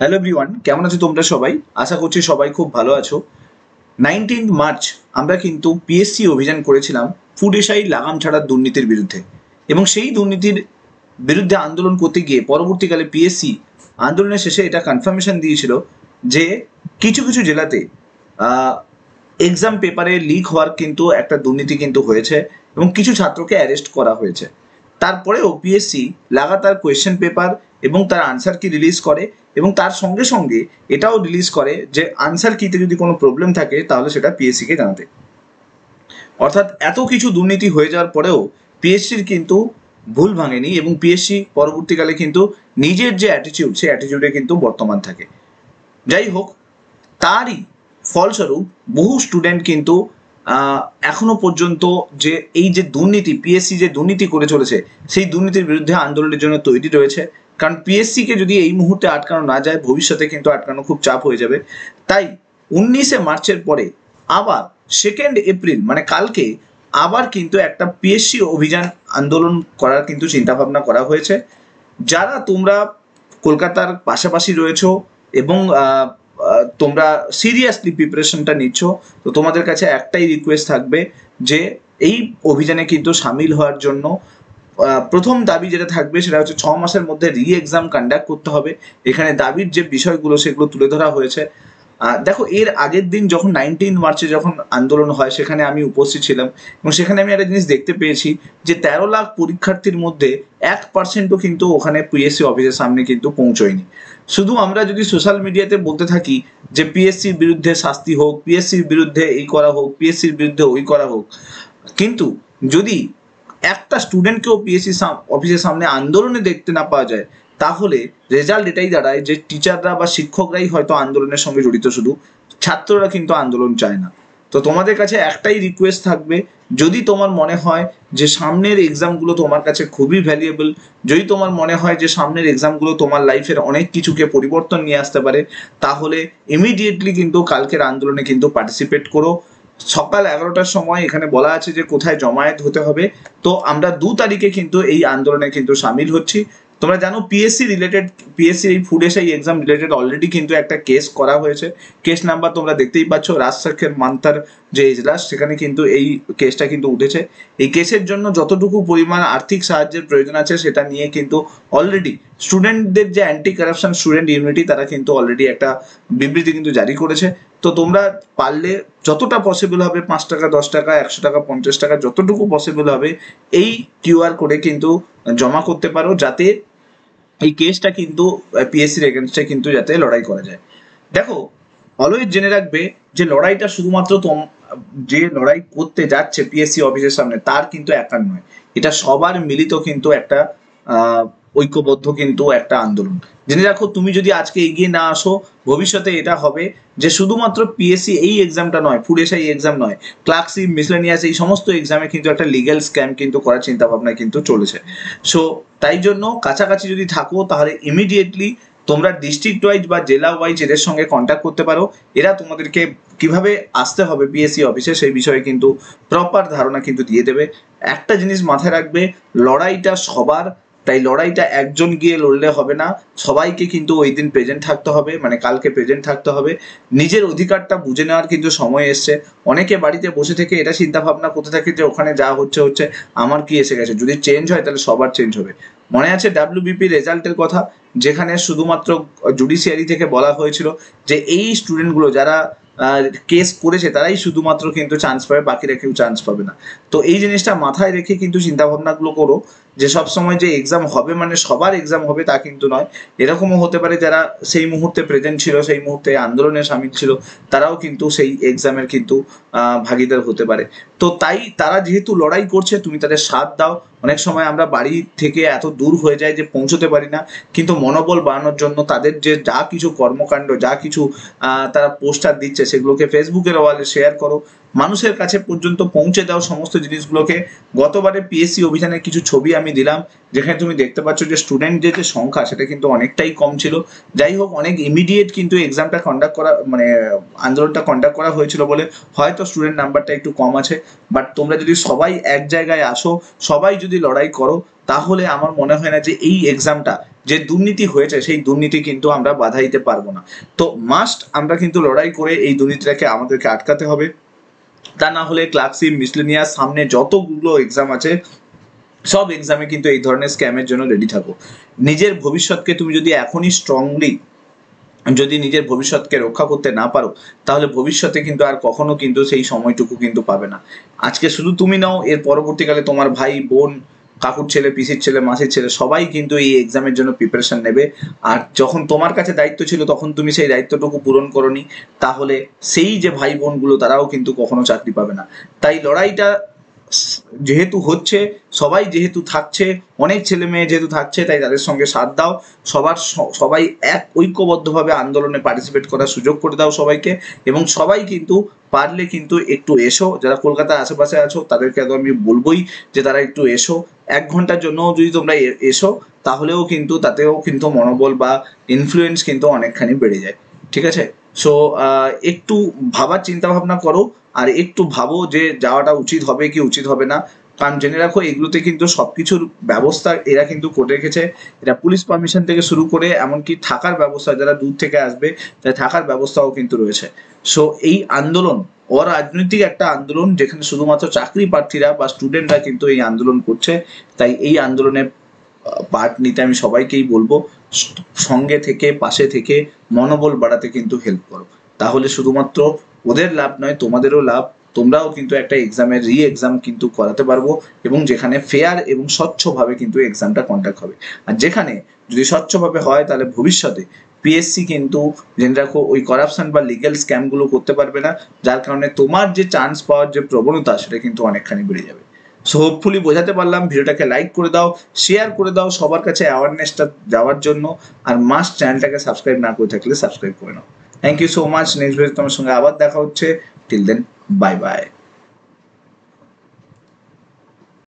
hello one কেমন আছো তোমরা সবাই আশা করছি সবাই খুব ভালো আছো নাইনটিন মার্চ আমরা কিন্তু পিএসসি অভিযান করেছিলাম ফুড এসাই লাগাম ছাড়ার দুর্নীতির বিরুদ্ধে এবং সেই দুর্নীতির বিরুদ্ধে আন্দোলন করতে গিয়ে পরবর্তীকালে পিএসসি আন্দোলনের শেষে এটা কনফার্মেশন দিয়েছিল যে কিছু কিছু জেলাতে এক্সাম পেপারে লিক হওয়ার কিন্তু একটা দুর্নীতি কিন্তু হয়েছে এবং কিছু ছাত্রকে অ্যারেস্ট করা হয়েছে তারপরেও পিএসসি লাগাতার কোয়েশ্চেন পেপার এবং তার আনসার কি রিলিজ করে এবং তার সঙ্গে সঙ্গে এটাও রিলিজ করে যে আনসার কিতে যদি কোনো প্রবলেম থাকে তাহলে সেটা পিএসসিকে জানাতে অর্থাৎ এত কিছু দুর্নীতি হয়ে যাওয়ার পরেও পিএসসির কিন্তু ভুল ভাঙেনি এবং পিএসসি পরবর্তীকালে কিন্তু নিজের যে অ্যাটিটিউড সেই অ্যাটিটিউডে কিন্তু বর্তমান থাকে যাই হোক তারই ফলস্বরূপ বহু স্টুডেন্ট কিন্তু এখনো পর্যন্ত যে এই যে দুর্নীতি পিএসসি যে দুর্নীতি করে চলেছে সেই দুর্নীতির বিরুদ্ধে আন্দোলনের জন্য তৈরি রয়েছে কারণ পিএসসিকে যদি এই মুহূর্তে আটকানো না যায় ভবিষ্যতে কিন্তু আটকানো খুব চাপ হয়ে যাবে তাই উনিশে মার্চের পরে আবার সেকেন্ড এপ্রিল মানে কালকে আবার কিন্তু একটা পিএসসি অভিযান আন্দোলন করার কিন্তু চিন্তা ভাবনা করা হয়েছে যারা তোমরা কলকাতার পাশাপাশি রয়েছো এবং তোমরা সিরিয়াসলি প্রিপারেশনটা নিচ্ছ তো তোমাদের কাছে একটাই রিকোয়েস্ট থাকবে যে এই অভিযানে কিন্তু সামিল হওয়ার জন্য প্রথম দাবি যেটা থাকবে সেটা হচ্ছে ছ মাসের মধ্যে রি এক্সাম কন্ডাক্ট করতে হবে এখানে দাবির যে বিষয়গুলো সেগুলো তুলে ধরা হয়েছে দেখো এর আগের দিন যখন নাইনটিন মার্চে যখন আন্দোলন হয় সেখানে আমি উপস্থিত ছিলাম এবং সেখানে আমি একটা জিনিস দেখতে পেয়েছি যে তেরো লাখ পরীক্ষার্থীর মধ্যে এক পার্সেন্টও কিন্তু ওখানে পিএসসি অফিসের সামনে কিন্তু পৌঁছয়নি শুধু আমরা যদি সোশ্যাল মিডিয়াতে বলতে থাকি যে পিএসসির বিরুদ্ধে শাস্তি হোক পিএসসির বিরুদ্ধে এই করা হোক পিএসসির বিরুদ্ধে ওই করা হোক কিন্তু যদি একটা স্টুডেন্টকেও পিএসসি অফিসের সামনে আন্দোলনে দেখতে না পাওয়া যায় তাহলে রেজাল্ট এটাই দাঁড়ায় যে টিচাররা বা শিক্ষকরাই হয়তো আন্দোলনের সঙ্গে জড়িত শুধু ছাত্ররা কিন্তু আন্দোলন চায় না তো তোমাদের কাছে একটাই রিকোয়েস্ট থাকবে যদি তোমার মনে হয় যে সামনের এক্সামগুলো তোমার কাছে খুবই ভ্যালুয়েবল যদি তোমার মনে হয় যে সামনের এক্সামগুলো তোমার লাইফের অনেক কিছুকে পরিবর্তন নিয়ে আসতে পারে তাহলে ইমিডিয়েটলি কিন্তু কালকের আন্দোলনে কিন্তু পার্টিসিপেট করো সকাল এগারোটার সময় এখানে বলা আছে যে কোথায় জমায়েত হতে হবে তো আমরা দু তারিখে কিন্তু এই আন্দোলনে কিন্তু সামিল হচ্ছি তোমরা জানো পিএসসি রিলেটেড পিএসসি এই ফুড এই এক্সাম রিলেটেড অলরেডি কিন্তু একটা কেস করা হয়েছে কেস নাম্বার তোমরা দেখতেই পাচ্ছ রাজশাখের মান্তার যে ইজলাস সেখানে কিন্তু এই কেসটা কিন্তু উঠেছে এই কেসের জন্য যতটুকু পরিমাণ আর্থিক সাহায্যের প্রয়োজন আছে সেটা নিয়ে কিন্তু অলরেডি স্টুডেন্টদের যে অ্যান্টি কারাপশন স্টুডেন্ট ইউনিটি তারা কিন্তু অলরেডি একটা বিবৃতি কিন্তু জারি করেছে তো তোমরা পারলে যতটা পসিবল হবে পাঁচ টাকা দশ টাকা একশো টাকা পঞ্চাশ টাকা যতটুকু পসিবল হবে এই কিউআর কোডে কিন্তু জমা করতে পারো যাতে এই কেসটা কিন্তু পিএসসির এগেনস্টে কিন্তু যাতে লড়াই করা যায় দেখো অলওয়েজ জেনে রাখবে যে লড়াইটা শুধুমাত্র তোম যে লড়াই করতে যাচ্ছে পিএসসি অফিসের সামনে তার কিন্তু একার নয় এটা সবার মিলিত কিন্তু একটা ঐক্যবদ্ধ কিন্তু একটা আন্দোলন জেনে রাখো তুমি যদি আজকে এগিয়ে না আসো ভবিষ্যতে এটা হবে যে শুধুমাত্র পিএসসি এই এক্সামটা নয় ফুডেসা এই এক্সাম নয় ক্লার্কসি মিসলেনিয়াস এই সমস্ত এক্সামে কিন্তু একটা লিগ্যাল স্ক্যাম কিন্তু করার চিন্তাভাবনা কিন্তু চলেছে সো তাই জন্য কাছাকাছি যদি থাকো তাহলে ইমিডিয়েটলি তোমরা ডিস্ট্রিক্ট ওয়াইজ বা জেলা ওয়াইজ এদের সঙ্গে কন্ট্যাক্ট করতে পারো এরা তোমাদেরকে কিভাবে আসতে হবে পিএসসি অফিসে সেই বিষয়ে কিন্তু প্রপার ধারণা কিন্তু দিয়ে দেবে একটা জিনিস মাথায় রাখবে লড়াইটা সবার তাই লড়াইটা একজন গিয়ে লড়লে হবে না সবাইকে কিন্তু ওই দিন প্রেজেন্ট থাকতে হবে মানে কালকে প্রেজেন্ট থাকতে হবে নিজের অধিকারটা বুঝে নেওয়ার কিন্তু সময় এসছে অনেকে বাড়িতে বসে থেকে এটা চিন্তা ভাবনা করতে থাকে যে ওখানে যা হচ্ছে হচ্ছে আমার কি এসে গেছে যদি চেঞ্জ হয় তাহলে সবার চেঞ্জ হবে মনে আছে ডাব্লিউবিপি রেজাল্টের কথা যেখানে শুধুমাত্র জুডিশিয়ারি থেকে বলা হয়েছিল যে এই স্টুডেন্টগুলো যারা কেস করেছে তারাই শুধুমাত্র কিন্তু চান্স পাবে বাকিরা কেউ চান্স পাবে না তো এই জিনিসটা মাথায় রেখে কিন্তু চিন্তাভাবনাগুলো করো যে সব সময় যে এক্সাম হবে মানে সবার এক্সাম হবে তা কিন্তু নয় এরকমও হতে পারে যারা সেই মুহূর্তে প্রেজেন্ট ছিল সেই মুহূর্তে আন্দোলনে সামিল ছিল তারাও কিন্তু সেই এক্সামের কিন্তু ভাগিদার হতে পারে তো তাই তারা যেহেতু লড়াই করছে তুমি তাদের সাথ দাও অনেক সময় আমরা বাড়ি থেকে এত দূর হয়ে যায় যে পৌঁছতে পারি না কিন্তু মনোবল বাড়ানোর জন্য তাদের যে যা কিছু কর্মকাণ্ড যা কিছু তারা পোস্টার দিচ্ছে সেগুলোকে ফেসবুকের ওয়ালে শেয়ার করো মানুষের কাছে পর্যন্ত পৌঁছে দাও সমস্ত জিনিসগুলোকে গতবারে পিএসসি অভিযানের কিছু ছবি আমি দিলাম যেখানে তুমি দেখতে পাচ্ছ যে স্টুডেন্টদের যে সংখ্যা সেটা কিন্তু অনেকটাই কম ছিল যাই হোক অনেক ইমিডিয়েট কিন্তু এক্সামটা কন্ডাক্ট করা মানে আন্দোলনটা কন্ডাক্ট করা হয়েছিল বলে হয়তো স্টুডেন্ট নাম্বারটা একটু কম আছে বাট তোমরা যদি সবাই এক জায়গায় আসো সবাই যদি লড়াই করো তাহলে আমার মনে হয় না যে এই এক্সামটা যে দুর্নীতি হয়েছে সেই দুর্নীতি কিন্তু আমরা বাধা দিতে পারবো না তো মাস্ট আমরা কিন্তু লড়াই করে এই দুর্নীতিটাকে আমাদেরকে আটকাতে হবে তা না হলে ক্লাসি মিসলিনিয়া সামনে যতগুলো এক্সাম আছে সব এক্সামে কিন্তু এই ধরনের স্ক্যামের জন্য রেডি থাকো নিজের ভবিষ্যৎকে তুমি যদি এখনই স্ট্রংলি যদি নিজের ভবিষ্যৎকে রক্ষা করতে না পারো তাহলে ভবিষ্যতে কিন্তু আর কখনো কিন্তু সেই সময়টুকু কিন্তু পাবে না আজকে শুধু তুমি নাও এর পরবর্তীকালে তোমার ভাই বোন কাকুর ছেলে পিসির ছেলে মাসির ছেলে সবাই কিন্তু এই এক্সামের জন্য প্রিপারেশন নেবে আর যখন তোমার কাছে দায়িত্ব ছিল তখন তুমি সেই দায়িত্বটুকু পূরণ করনি তাহলে সেই যে ভাই বোনগুলো তারাও কিন্তু কখনো চাকরি পাবে না তাই লড়াইটা যেহেতু হচ্ছে সবাই যেহেতু থাকছে অনেক ছেলে মেয়ে যেহেতু থাকছে তাই তাদের সঙ্গে সাথ দাও সবার সবাই এক ঐক্যবদ্ধভাবে আন্দোলনে পার্টিসিপেট করার সুযোগ করে দাও সবাইকে এবং সবাই কিন্তু পারলে কিন্তু একটু এসো যারা কলকাতার আশেপাশে আছো তাদেরকে তো আমি বলবোই যে তারা একটু এসো এক ঘন্টার জন্য যদি তোমরা এসো তাহলেও কিন্তু তাতেও কিন্তু মনোবল বা ইনফ্লুয়েন্স কিন্তু অনেকখানি বেড়ে যায় ঠিক আছে সো একটু ভাবার চিন্তা ভাবনা করো আর একটু ভাবো যে যাওয়াটা উচিত হবে কি উচিত হবে না কারণ জেনে রাখো এগুলোতে কিন্তু সব কিছুর ব্যবস্থা এরা কিন্তু করে রেখেছে এটা পুলিশ পারমিশন থেকে শুরু করে এমনকি থাকার ব্যবস্থা যারা দূর থেকে আসবে তাই থাকার ব্যবস্থাও কিন্তু রয়েছে সো এই আন্দোলন অরাজনৈতিক একটা আন্দোলন যেখানে শুধুমাত্র চাকরি প্রার্থীরা বা স্টুডেন্টরা কিন্তু এই আন্দোলন করছে তাই এই আন্দোলনে পার্ট নিতে আমি সবাইকেই বলবো সঙ্গে থেকে পাশে থেকে মনোবল বাড়াতে কিন্তু হেল্প করো তাহলে শুধুমাত্র ওদের লাভ নয় তোমাদেরও লাভ তোমরাও কিন্তু একটা এক্সামের রি এক্সাম কিন্তু করাতে পারবো এবং যেখানে ফেয়ার এবং স্বচ্ছভাবে কিন্তু এক্সামটা কন্ডাক্ট হবে আর যেখানে যদি স্বচ্ছভাবে হয় তাহলে ভবিষ্যতে পিএসসি কিন্তু জেনে রাখো ওই করাপশন বা লিগেল স্ক্যামগুলো করতে পারবে না যার কারণে তোমার যে চান্স পাওয়ার যে প্রবণতা সেটা কিন্তু অনেকখানি বেড়ে যাবে সো হোপফুলি বোঝাতে পারলাম ভিডিওটাকে লাইক করে দাও শেয়ার করে দাও সবার কাছে অ্যাওয়ারনেসটা যাওয়ার জন্য আর মাস্ট চ্যানেলটাকে সাবস্ক্রাইব না করে থাকলে সাবস্ক্রাইব করে নাও thank you so much next video তোমার সঙ্গে আবার দেখা হচ্ছে টিল দেন বাই বাই